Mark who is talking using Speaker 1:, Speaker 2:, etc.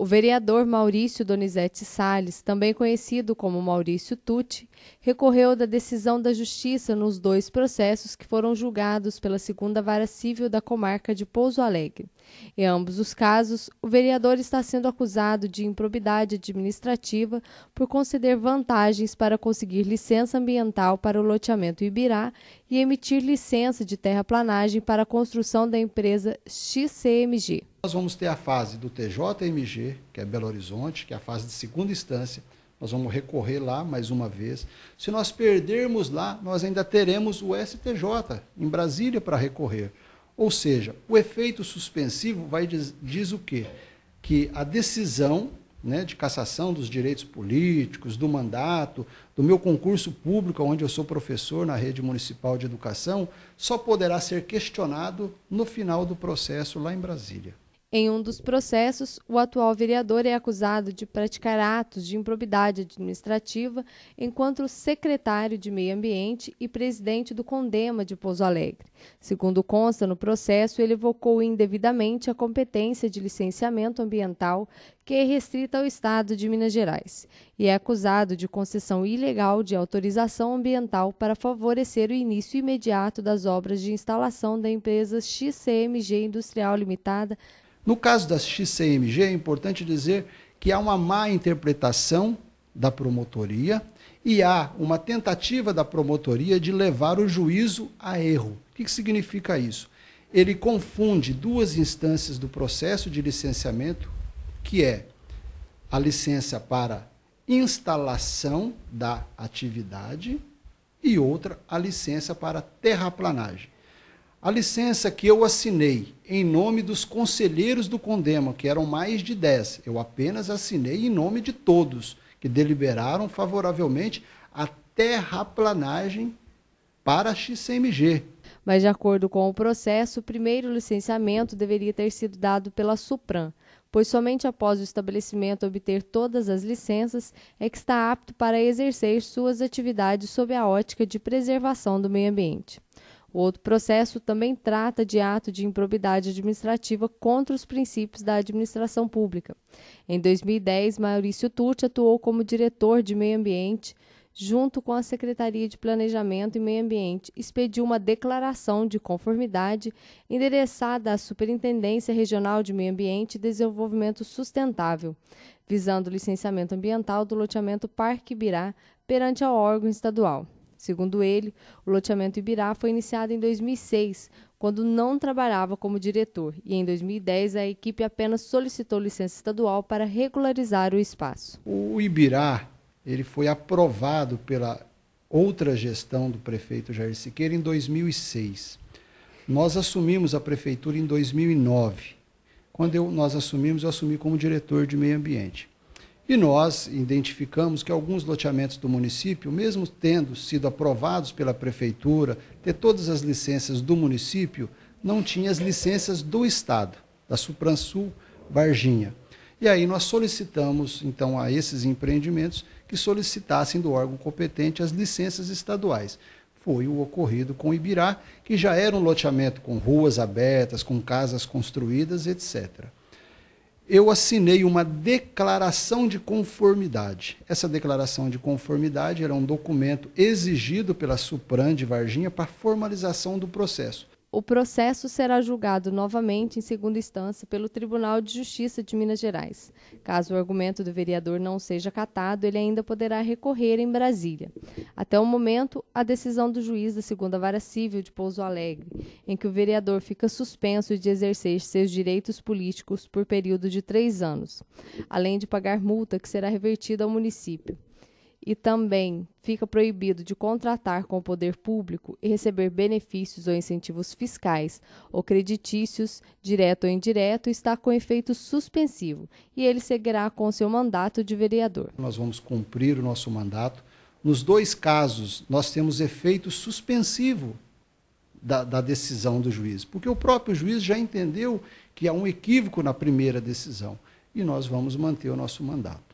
Speaker 1: O vereador Maurício Donizete Sales, também conhecido como Maurício Tucci, recorreu da decisão da Justiça nos dois processos que foram julgados pela segunda vara civil da comarca de Pouso Alegre. Em ambos os casos, o vereador está sendo acusado de improbidade administrativa por conceder vantagens para conseguir licença ambiental para o loteamento Ibirá e emitir licença de terraplanagem para a construção da empresa XCMG.
Speaker 2: Nós vamos ter a fase do TJMG, que é Belo Horizonte, que é a fase de segunda instância. Nós vamos recorrer lá mais uma vez. Se nós perdermos lá, nós ainda teremos o STJ em Brasília para recorrer. Ou seja, o efeito suspensivo vai diz, diz o quê? Que a decisão né, de cassação dos direitos políticos, do mandato, do meu concurso público, onde eu sou professor na rede municipal de educação, só poderá ser questionado no final do processo lá em Brasília.
Speaker 1: Em um dos processos, o atual vereador é acusado de praticar atos de improbidade administrativa enquanto secretário de Meio Ambiente e presidente do Condema de Pouso Alegre. Segundo consta no processo, ele evocou indevidamente a competência de licenciamento ambiental que é restrita ao Estado de Minas Gerais e é acusado de concessão ilegal de autorização ambiental para favorecer o início imediato das obras de instalação da empresa XCMG Industrial Limitada
Speaker 2: no caso da XCMG, é importante dizer que há uma má interpretação da promotoria e há uma tentativa da promotoria de levar o juízo a erro. O que, significa isso? Ele confunde duas instâncias do processo de licenciamento, que é a licença para instalação da atividade e outra a licença para terraplanagem. A licença que eu assinei em nome dos conselheiros do Condema, que eram mais de 10, eu apenas assinei em nome de todos, que deliberaram favoravelmente a terraplanagem para a XCMG. Mas, de acordo
Speaker 1: com o processo, o primeiro licenciamento deveria ter sido dado pela Supran, pois somente após o estabelecimento obter todas as licenças é que está apto para exercer suas atividades sob a ótica de preservação do meio ambiente. O outro processo também trata de ato de improbidade administrativa contra os princípios da administração pública. Em 2010, Maurício Tucci atuou como diretor de meio ambiente junto com a Secretaria de Planejamento e Meio Ambiente, expediu uma declaração de conformidade endereçada à Superintendência Regional de Meio Ambiente e Desenvolvimento Sustentável, visando o licenciamento ambiental do loteamento Parque Birá perante ao órgão estadual. Segundo ele, o loteamento Ibirá foi iniciado em 2006, quando não trabalhava como diretor, e em 2010 a equipe apenas solicitou licença estadual para regularizar o espaço.
Speaker 2: O Ibirá, ele foi aprovado pela outra gestão do prefeito Jair Siqueira em 2006. Nós assumimos a prefeitura em 2009. Quando eu, nós assumimos, eu assumi como diretor de meio ambiente. E nós identificamos que alguns loteamentos do município, mesmo tendo sido aprovados pela prefeitura, ter todas as licenças do município, não tinha as licenças do estado, da Supransul Varginha. E aí nós solicitamos então a esses empreendimentos que solicitassem do órgão competente as licenças estaduais. Foi o ocorrido com Ibirá, que já era um loteamento com ruas abertas, com casas construídas, etc eu assinei uma declaração de conformidade. Essa declaração de conformidade era um documento exigido pela Supran de Varginha para formalização do processo
Speaker 1: o processo será julgado novamente em segunda instância pelo Tribunal de Justiça de Minas Gerais. Caso o argumento do vereador não seja acatado, ele ainda poderá recorrer em Brasília. Até o momento, a decisão do juiz da Segunda Vara Civil de Pouso Alegre, em que o vereador fica suspenso de exercer seus direitos políticos por período de três anos, além de pagar multa que será revertida ao município e também fica proibido de contratar com o poder público e receber benefícios ou incentivos fiscais ou creditícios, direto ou indireto, está com efeito suspensivo e ele seguirá com seu mandato de vereador.
Speaker 2: Nós vamos cumprir o nosso mandato. Nos dois casos, nós temos efeito suspensivo da, da decisão do juiz, porque o próprio juiz já entendeu que há um equívoco na primeira decisão e nós vamos manter o nosso mandato.